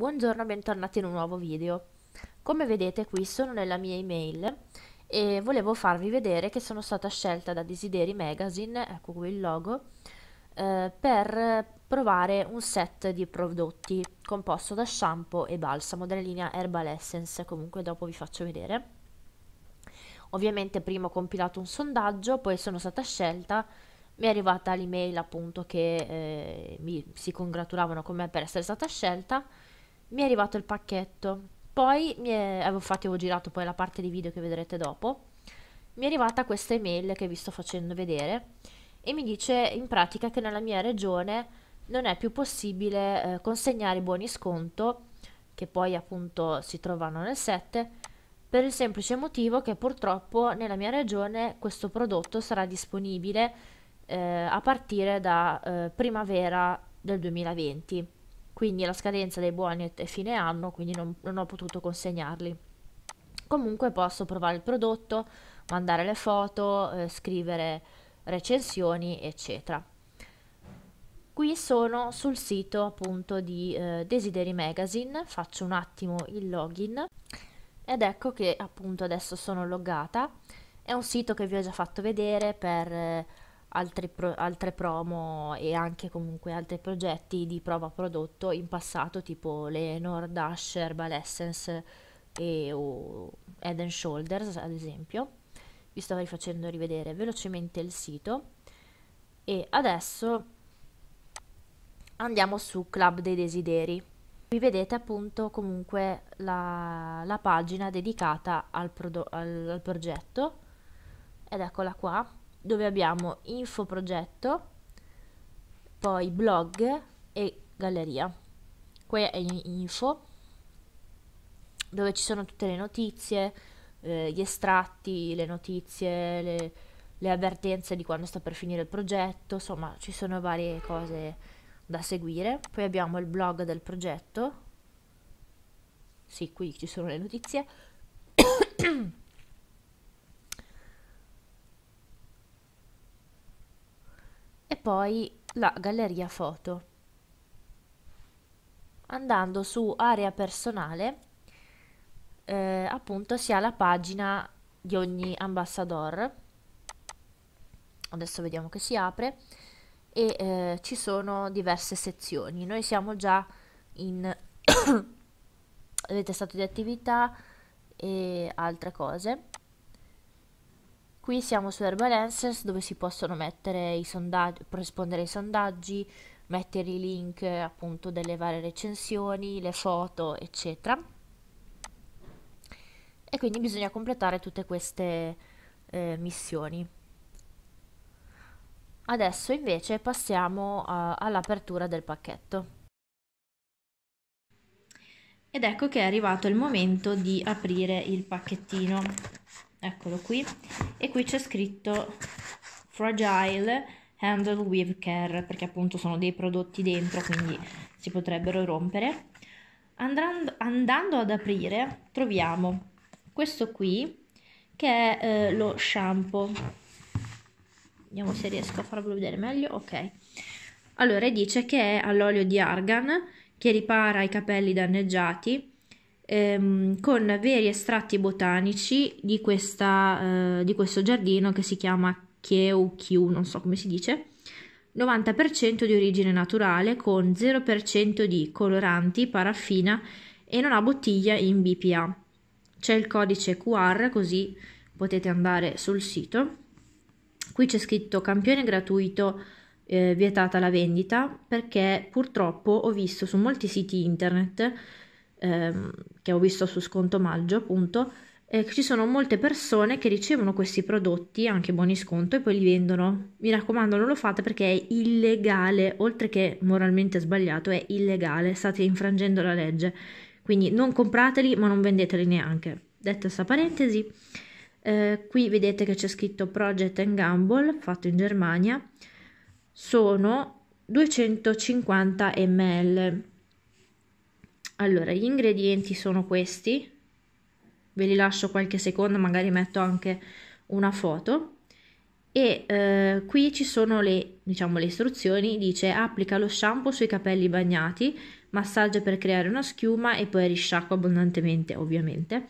Buongiorno bentornati in un nuovo video. Come vedete qui sono nella mia email e volevo farvi vedere che sono stata scelta da Desideri Magazine, ecco qui il logo, eh, per provare un set di prodotti composto da shampoo e balsamo della linea Herbal Essence, comunque dopo vi faccio vedere. Ovviamente prima ho compilato un sondaggio, poi sono stata scelta mi è arrivata l'email appunto che eh, mi, si congratulavano con me per essere stata scelta mi è arrivato il pacchetto, poi mi è, eh, infatti avevo girato poi la parte di video che vedrete dopo, mi è arrivata questa email che vi sto facendo vedere e mi dice in pratica che nella mia regione non è più possibile eh, consegnare i buoni sconto che poi appunto si trovano nel 7 per il semplice motivo che purtroppo nella mia regione questo prodotto sarà disponibile eh, a partire da eh, primavera del 2020 quindi la scadenza dei buoni è fine anno, quindi non, non ho potuto consegnarli. Comunque posso provare il prodotto, mandare le foto, eh, scrivere recensioni, eccetera. Qui sono sul sito appunto di eh, Desideri Magazine, faccio un attimo il login ed ecco che appunto adesso sono loggata. È un sito che vi ho già fatto vedere per... Eh, pro, altre promo e anche comunque altri progetti di prova prodotto in passato tipo Lenor, Dash, Herbal Essence e o Head and Shoulders ad esempio. Vi sto rifacendo rivedere velocemente il sito e adesso andiamo su Club dei Desideri. Qui vedete appunto comunque la, la pagina dedicata al, al, al progetto ed eccola qua dove abbiamo info progetto, poi blog e galleria. Qui è info, dove ci sono tutte le notizie, eh, gli estratti, le notizie, le, le avvertenze di quando sta per finire il progetto, insomma ci sono varie cose da seguire. Poi abbiamo il blog del progetto, sì qui ci sono le notizie. poi la galleria foto. Andando su area personale, eh, appunto si ha la pagina di ogni ambassador. Adesso vediamo che si apre e eh, ci sono diverse sezioni. Noi siamo già in avete stato di attività e altre cose Qui siamo su Herbalances dove si possono mettere i sondaggi, rispondere ai sondaggi, mettere i link eh, appunto delle varie recensioni, le foto, eccetera. E quindi bisogna completare tutte queste eh, missioni. Adesso invece passiamo all'apertura del pacchetto. Ed ecco che è arrivato il momento di aprire il pacchettino eccolo qui, e qui c'è scritto Fragile Handle with Care, perché appunto sono dei prodotti dentro, quindi si potrebbero rompere. Andrando, andando ad aprire troviamo questo qui, che è eh, lo shampoo. Vediamo se riesco a farlo vedere meglio, ok. Allora, dice che è all'olio di argan, che ripara i capelli danneggiati, ehm, con veri estratti botanici di, questa, eh, di questo giardino che si chiama Kieu Kiu, non so come si dice, 90% di origine naturale con 0% di coloranti, paraffina e non ha bottiglia in BPA. C'è il codice QR così potete andare sul sito. Qui c'è scritto campione gratuito eh, vietata la vendita perché purtroppo ho visto su molti siti internet ehm, che ho visto su sconto maggio appunto, eh, ci sono molte persone che ricevono questi prodotti, anche buoni sconto, e poi li vendono. Mi raccomando, non lo fate perché è illegale, oltre che moralmente sbagliato, è illegale, state infrangendo la legge. Quindi non comprateli, ma non vendeteli neanche. Detta questa parentesi, eh, qui vedete che c'è scritto Project Gamble, fatto in Germania, sono 250 ml allora, gli ingredienti sono questi, ve li lascio qualche secondo, magari metto anche una foto. E eh, qui ci sono le, diciamo, le istruzioni, dice applica lo shampoo sui capelli bagnati, massaggia per creare una schiuma e poi risciacqua abbondantemente ovviamente.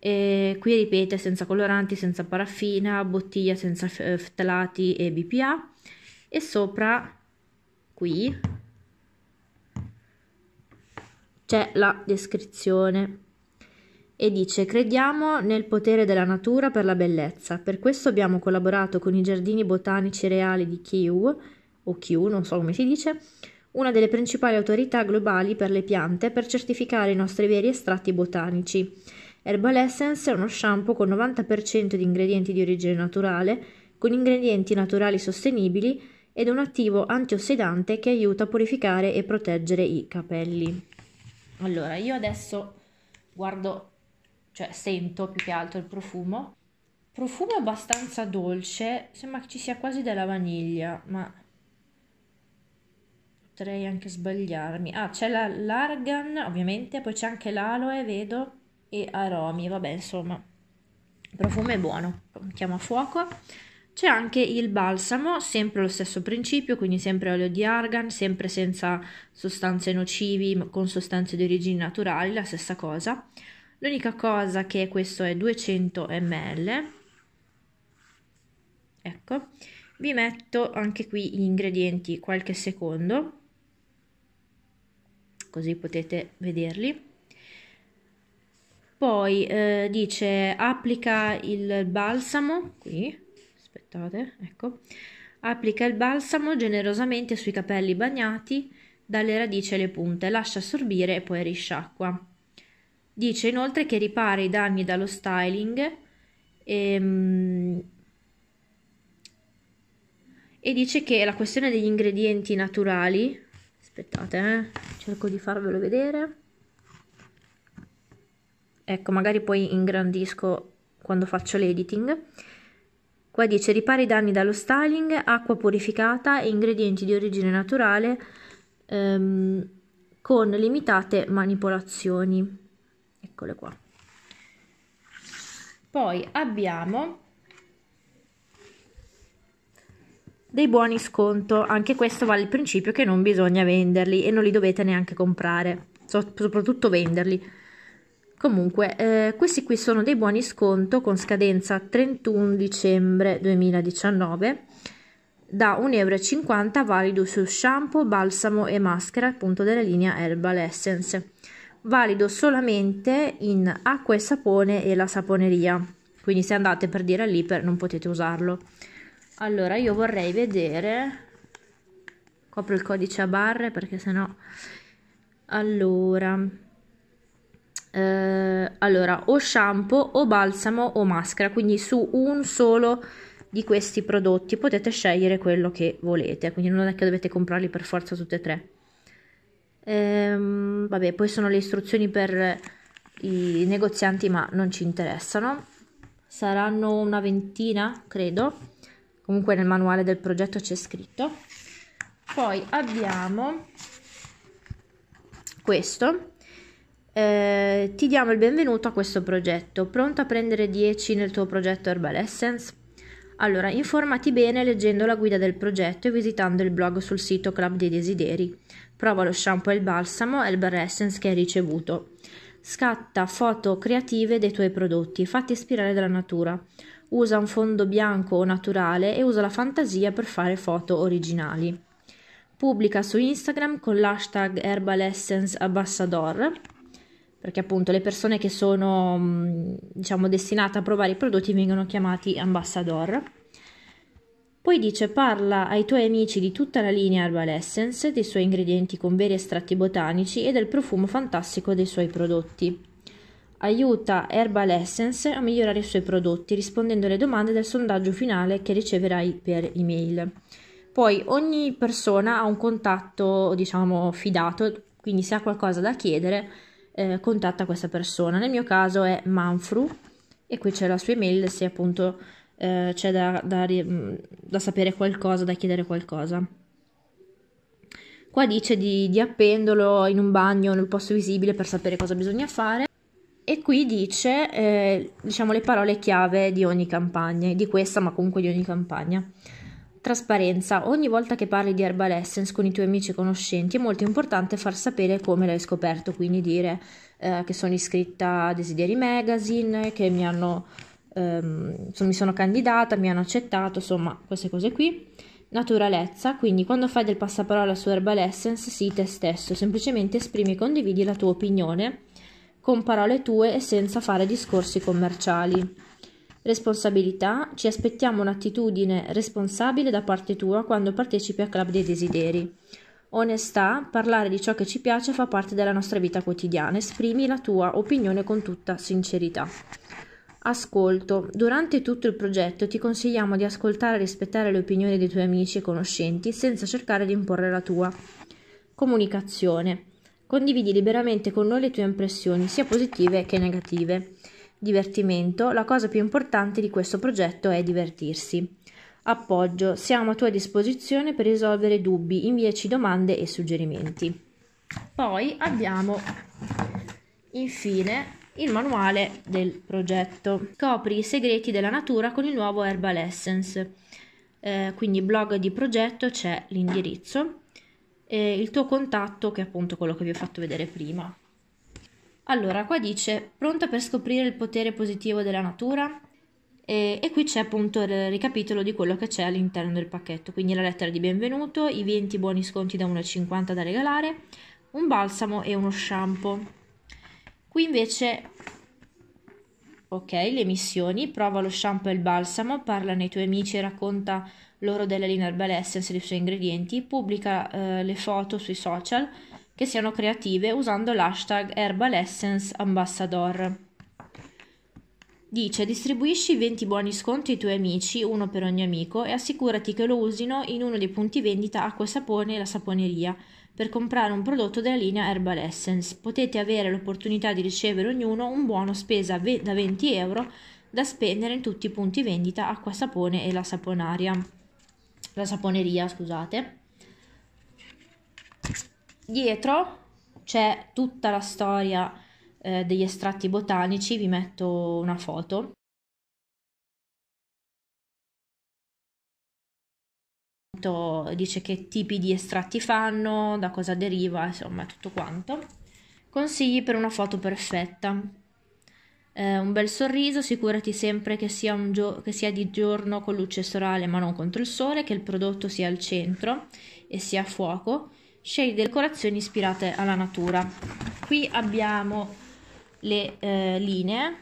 E qui ripete senza coloranti, senza paraffina, bottiglia senza ftalati eh, e BPA e sopra qui c'è la descrizione e dice crediamo nel potere della natura per la bellezza, per questo abbiamo collaborato con i giardini botanici reali di Kew, o Kew, non so come si dice, una delle principali autorità globali per le piante per certificare i nostri veri estratti botanici. Herbal Essence è uno shampoo con 90% di ingredienti di origine naturale, con ingredienti naturali sostenibili ed un attivo antiossidante che aiuta a purificare e proteggere i capelli. Allora, io adesso guardo, cioè sento più che altro il profumo. Profumo abbastanza dolce, sembra che ci sia quasi della vaniglia, ma potrei anche sbagliarmi. Ah, c'è la l'argan, ovviamente, poi c'è anche l'aloe, vedo, e aromi, vabbè, insomma. Il profumo è buono. Chiamo a fuoco. C'è anche il balsamo, sempre lo stesso principio, quindi sempre olio di argan, sempre senza sostanze nocivi, con sostanze di origini naturali, la stessa cosa. L'unica cosa che questo è 200 ml. Ecco, vi metto anche qui gli ingredienti qualche secondo, così potete vederli. Poi eh, dice applica il balsamo qui aspettate, ecco, applica il balsamo generosamente sui capelli bagnati dalle radici alle punte, lascia assorbire e poi risciacqua. Dice inoltre che ripara i danni dallo styling e, ehm, e dice che la questione degli ingredienti naturali, aspettate, eh, cerco di farvelo vedere. Ecco, magari poi ingrandisco quando faccio l'editing. Qua dice ripara i danni dallo styling, acqua purificata e ingredienti di origine naturale ehm, con limitate manipolazioni. Eccole qua. Poi abbiamo dei buoni sconto, anche questo vale il principio che non bisogna venderli e non li dovete neanche comprare, soprattutto venderli. Comunque, eh, questi qui sono dei buoni sconto con scadenza 31 dicembre 2019 da 1,50 euro valido su shampoo, balsamo e maschera appunto della linea Herbal Essence valido solamente in acqua e sapone e la saponeria quindi se andate per dire all'Iper non potete usarlo allora io vorrei vedere copro il codice a barre perché sennò allora eh, allora o shampoo o balsamo o maschera quindi su un solo di questi prodotti potete scegliere quello che volete quindi non è che dovete comprarli per forza tutti e tre ehm, vabbè poi sono le istruzioni per i negozianti ma non ci interessano saranno una ventina credo comunque nel manuale del progetto c'è scritto poi abbiamo questo eh, ti diamo il benvenuto a questo progetto. Pronto a prendere 10 nel tuo progetto Herbal Essence? Allora, informati bene leggendo la guida del progetto e visitando il blog sul sito Club dei Desideri. Prova lo shampoo e il balsamo Herbal Essence che hai ricevuto. Scatta foto creative dei tuoi prodotti, fatti ispirare dalla natura. Usa un fondo bianco o naturale e usa la fantasia per fare foto originali. Pubblica su Instagram con l'hashtag Herbal Essence Ambassador perché appunto le persone che sono mm, diciamo, destinate a provare i prodotti vengono chiamati ambassador. Poi dice parla ai tuoi amici di tutta la linea Herbal Essence, dei suoi ingredienti con veri estratti botanici e del profumo fantastico dei suoi prodotti. Aiuta Herbal Essence a migliorare i suoi prodotti rispondendo alle domande del sondaggio finale che riceverai per email. Poi ogni persona ha un contatto, diciamo, fidato, quindi se ha qualcosa da chiedere, eh, contatta questa persona. Nel mio caso è Manfru e qui c'è la sua email se appunto eh, c'è da, da, mm, da, sapere qualcosa, da chiedere qualcosa. Qua dice di, di appendolo in un bagno nel posto visibile per sapere cosa bisogna fare e qui dice eh, diciamo le parole chiave di ogni campagna, di questa ma comunque di ogni campagna. Trasparenza. Ogni volta che parli di Herbal Essence con i tuoi amici e conoscenti è molto importante far sapere come l'hai scoperto, quindi dire eh, che sono iscritta a Desideri Magazine, che mi hanno ehm, mi sono candidata, mi hanno accettato, insomma, queste cose qui. Naturalezza, quindi quando fai del passaparola su Herbal Essence, sii te stesso, semplicemente esprimi e condividi la tua opinione con parole tue e senza fare discorsi commerciali. Responsabilità. Ci aspettiamo un'attitudine responsabile da parte tua quando partecipi al Club dei Desideri. Onestà, parlare di ciò che ci piace fa parte della nostra vita quotidiana. Esprimi la tua opinione con tutta sincerità. Ascolto. Durante tutto il progetto ti consigliamo di ascoltare e rispettare le opinioni dei tuoi amici e conoscenti senza cercare di imporre la tua. Comunicazione. Condividi liberamente con noi le tue impressioni, sia positive che negative divertimento, la cosa più importante di questo progetto è divertirsi. Appoggio, siamo a tua disposizione per risolvere dubbi, inviaci domande e suggerimenti. Poi abbiamo infine il manuale del progetto. Copri i segreti della natura con il nuovo Herbal Essence. Eh, quindi blog di progetto c'è l'indirizzo e il tuo contatto che è appunto quello che vi ho fatto vedere prima. Allora, qua dice, pronta per scoprire il potere positivo della natura? E, e, qui c'è appunto il ricapitolo di quello che c'è all'interno del pacchetto, quindi la lettera di benvenuto, i 20 buoni sconti da 1,50 da regalare, un balsamo e uno shampoo. Qui invece, ok, le missioni, prova lo shampoo e il balsamo, parla nei tuoi amici e racconta loro della linea Herbal Essence e dei suoi ingredienti, pubblica eh, le foto sui social, che siano creative usando l'hashtag Herbal Essence Ambassador. Dice distribuisci 20 buoni sconti ai tuoi amici, uno per ogni amico, e assicurati che lo usino in uno dei punti vendita acqua e sapone e la saponeria per comprare un prodotto della linea Herbal Essence. Potete avere l'opportunità di ricevere ognuno un buono spesa da 20 euro da spendere in tutti i punti vendita acqua, sapone e la saponaria. La saponeria, scusate dietro c'è tutta la storia eh, degli estratti botanici, vi metto una foto. dice che tipi di estratti fanno, da cosa deriva, insomma tutto quanto. Consigli per una foto perfetta. Eh, un bel sorriso, sicurati sempre che sia, gio- che sia di giorno con luce solare ma non contro il sole, che il prodotto sia al centro e sia a fuoco, scegli decorazioni ispirate alla natura. Qui abbiamo le eh, linee.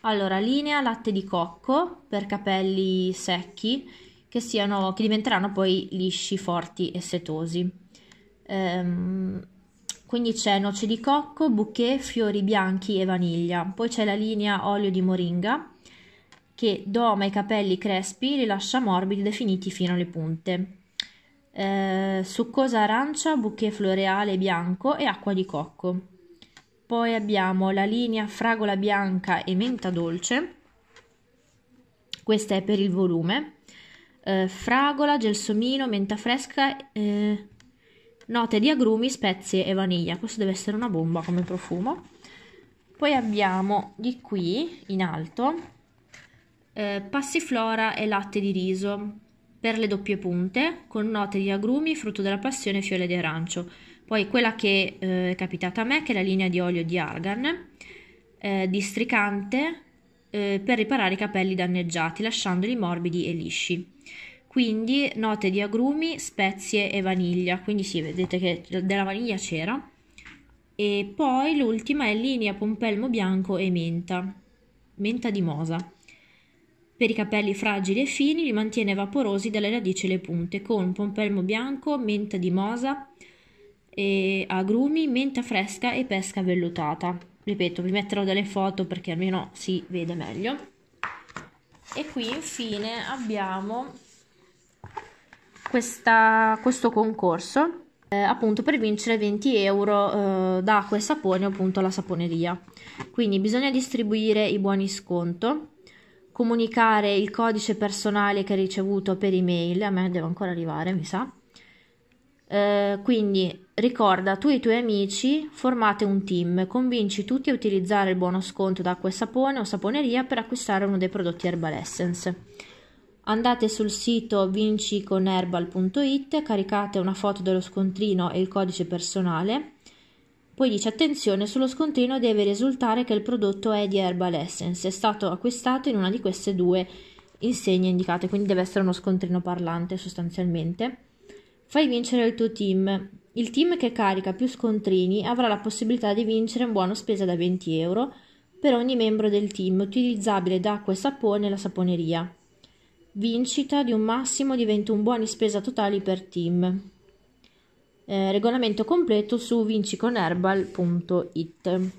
Allora, linea latte di cocco per capelli secchi che, siano, che diventeranno poi lisci, forti e setosi. Ehm, quindi c'è noce di cocco, bouquet, fiori bianchi e vaniglia. Poi c'è la linea olio di moringa che doma i capelli crespi li lascia morbidi definiti fino alle punte eh, succosa arancia, bouquet floreale bianco e acqua di cocco. Poi abbiamo la linea fragola bianca e menta dolce, questa è per il volume. Eh, fragola, gelsomino, menta fresca, eh, note di agrumi, spezie e vaniglia. Questo deve essere una bomba come profumo. Poi abbiamo di qui in alto eh, passiflora e latte di riso per le doppie punte, con note di agrumi, frutto della passione e fiore di arancio. Poi quella che eh, è capitata a me, che è la linea di olio di argan, eh, districante eh, per riparare i capelli danneggiati, lasciandoli morbidi e lisci. Quindi note di agrumi, spezie e vaniglia. Quindi sì, vedete che della vaniglia c'era. E poi l'ultima è linea pompelmo bianco e menta, menta di mosa. Per i capelli fragili e fini li mantiene vaporosi dalle radici alle punte con pompelmo bianco, menta di mosa, e agrumi, menta fresca e pesca vellutata. Ripeto, vi metterò delle foto perché almeno si vede meglio. E qui infine abbiamo questa, questo concorso eh, appunto per vincere 20 euro eh, acqua e sapone appunto alla saponeria. Quindi bisogna distribuire i buoni sconto comunicare il codice personale che hai ricevuto per email, a me deve ancora arrivare, mi sa. Eh, quindi ricorda, tu e i tuoi amici formate un team, convinci tutti a utilizzare il buono sconto d'acqua e sapone o saponeria per acquistare uno dei prodotti Herbal Essence. Andate sul sito vinciconherbal.it, caricate una foto dello scontrino e il codice personale poi dice attenzione, sullo scontrino deve risultare che il prodotto è di Herbal Essence, è stato acquistato in una di queste due insegne indicate, quindi deve essere uno scontrino parlante sostanzialmente. Fai vincere il tuo team. Il team che carica più scontrini avrà la possibilità di vincere un buono spesa da 20 euro per ogni membro del team, utilizzabile da acqua e sapone alla saponeria. Vincita di un massimo di 21 buoni spesa totali per team. Eh, regolamento completo su vinciconherbal.it.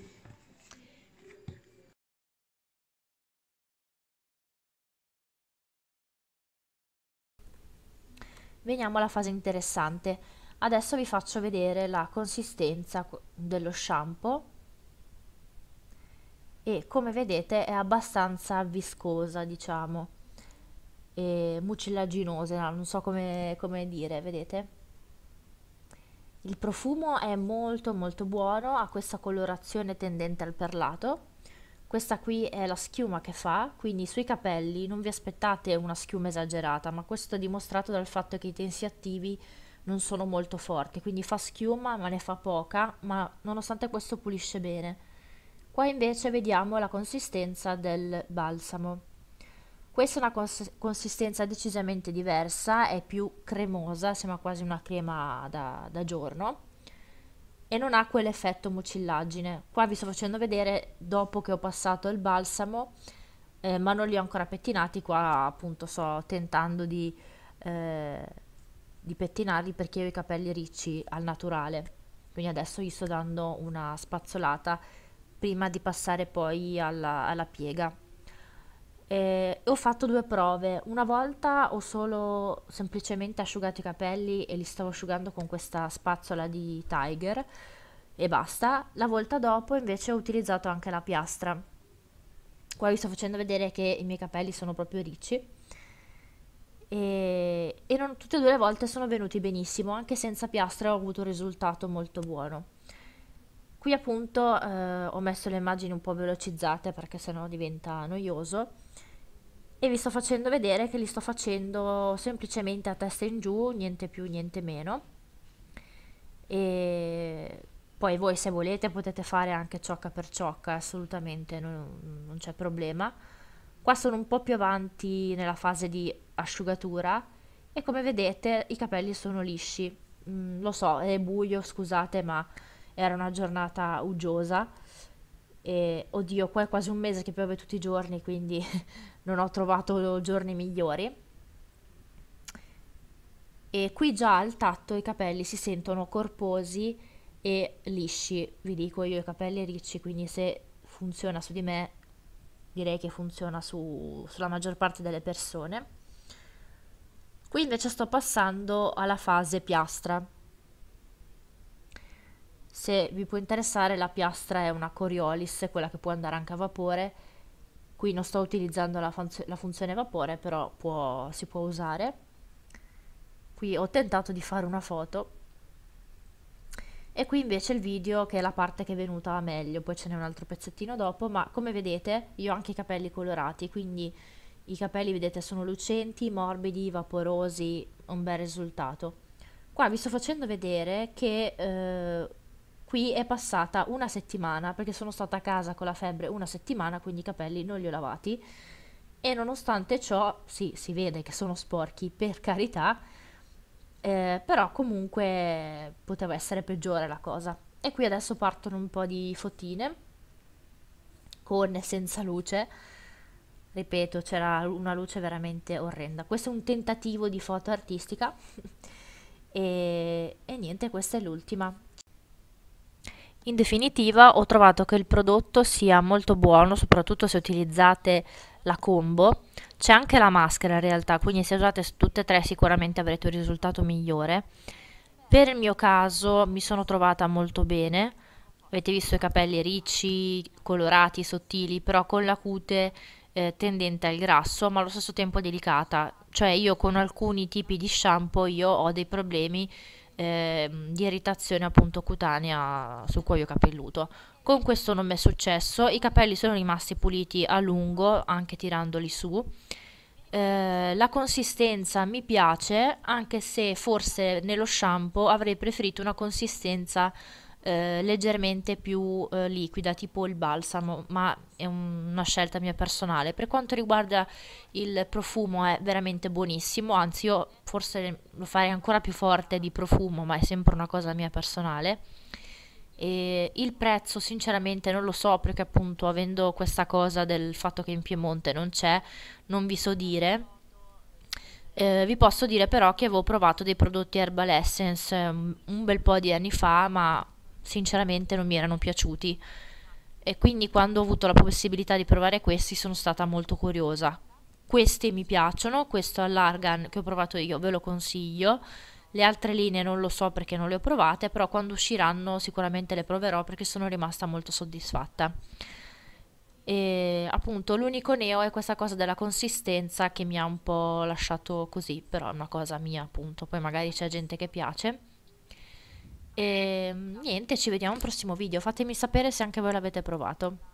Veniamo alla fase interessante. Adesso vi faccio vedere la consistenza dello shampoo e come vedete è abbastanza viscosa, diciamo, e mucillaginosa, non so come, come dire, vedete? Il profumo è molto molto buono, ha questa colorazione tendente al perlato. Questa qui è la schiuma che fa, quindi sui capelli non vi aspettate una schiuma esagerata, ma questo è dimostrato dal fatto che i tensi attivi non sono molto forti, quindi fa schiuma ma ne fa poca, ma nonostante questo pulisce bene. Qua invece vediamo la consistenza del balsamo. Questa è una cons consistenza decisamente diversa, è più cremosa, sembra quasi una crema da, da giorno e non ha quell'effetto mucillaggine. Qua vi sto facendo vedere dopo che ho passato il balsamo, eh, ma non li ho ancora pettinati, qua appunto sto tentando di, eh, di pettinarli perché ho i capelli ricci al naturale. Quindi adesso gli sto dando una spazzolata prima di passare poi alla, alla piega. Eh, ho fatto due prove. Una volta ho solo semplicemente asciugato i capelli e li stavo asciugando con questa spazzola di Tiger e basta. La volta dopo invece ho utilizzato anche la piastra. Qua vi sto facendo vedere che i miei capelli sono proprio ricci. E, e non, tutte e due le volte sono venuti benissimo, anche senza piastra ho avuto un risultato molto buono. Qui appunto eh, ho messo le immagini un po' velocizzate perché sennò diventa noioso e vi sto facendo vedere che li sto facendo semplicemente a testa in giù, niente più, niente meno. E poi voi se volete potete fare anche ciocca per ciocca, assolutamente non, non c'è problema. Qua sono un po' più avanti nella fase di asciugatura e come vedete i capelli sono lisci. Mm, lo so, è buio, scusate, ma era una giornata uggiosa e, oddio, qua è quasi un mese che piove tutti i giorni, quindi non ho trovato giorni migliori. E qui già al tatto i capelli si sentono corposi e lisci. Vi dico, io i capelli ricci, quindi se funziona su di me, direi che funziona su, sulla maggior parte delle persone. Qui invece sto passando alla fase piastra. Se vi può interessare la piastra è una Coriolis, quella che può andare anche a vapore. Qui non sto utilizzando la, funzio la funzione vapore, però può, si può usare. Qui ho tentato di fare una foto. E qui invece il video che è la parte che è venuta meglio, poi ce n'è un altro pezzettino dopo, ma come vedete io ho anche i capelli colorati, quindi i capelli vedete sono lucenti, morbidi, vaporosi, un bel risultato. Qua vi sto facendo vedere che eh, Qui è passata una settimana perché sono stata a casa con la febbre una settimana, quindi i capelli non li ho lavati. E nonostante ciò, sì, si vede che sono sporchi, per carità, eh, però comunque poteva essere peggiore la cosa. E qui adesso partono un po' di fotine con e senza luce. Ripeto, c'era una luce veramente orrenda. Questo è un tentativo di foto artistica. e, e niente, questa è l'ultima. In definitiva ho trovato che il prodotto sia molto buono, soprattutto se utilizzate la combo. C'è anche la maschera in realtà, quindi se usate tutte e tre sicuramente avrete un risultato migliore. Per il mio caso mi sono trovata molto bene, avete visto i capelli ricci, colorati, sottili, però con la cute eh, tendente al grasso, ma allo stesso tempo delicata. Cioè io con alcuni tipi di shampoo ho dei problemi eh, di irritazione appunto cutanea sul cuoio capelluto. Con questo non mi è successo, i capelli sono rimasti puliti a lungo anche tirandoli su. Eh, la consistenza mi piace, anche se forse nello shampoo avrei preferito una consistenza eh, leggermente più eh, liquida, tipo il balsamo, ma è un, una scelta mia personale. Per quanto riguarda il profumo è veramente buonissimo, anzi io forse lo farei ancora più forte di profumo, ma è sempre una cosa mia personale. E il prezzo sinceramente non lo so perché appunto avendo questa cosa del fatto che in Piemonte non c'è, non vi so dire. Eh, vi posso dire però che avevo provato dei prodotti Herbal Essence ehm, un bel po' di anni fa, ma sinceramente non mi erano piaciuti e quindi quando ho avuto la possibilità di provare questi sono stata molto curiosa. Questi mi piacciono, questo all'argan che ho provato io ve lo consiglio, le altre linee non lo so perché non le ho provate, però quando usciranno sicuramente le proverò perché sono rimasta molto soddisfatta. E appunto l'unico neo è questa cosa della consistenza che mi ha un po' lasciato così, però è una cosa mia appunto, poi magari c'è gente che piace. E ehm, niente, ci vediamo al prossimo video. Fatemi sapere se anche voi l'avete provato.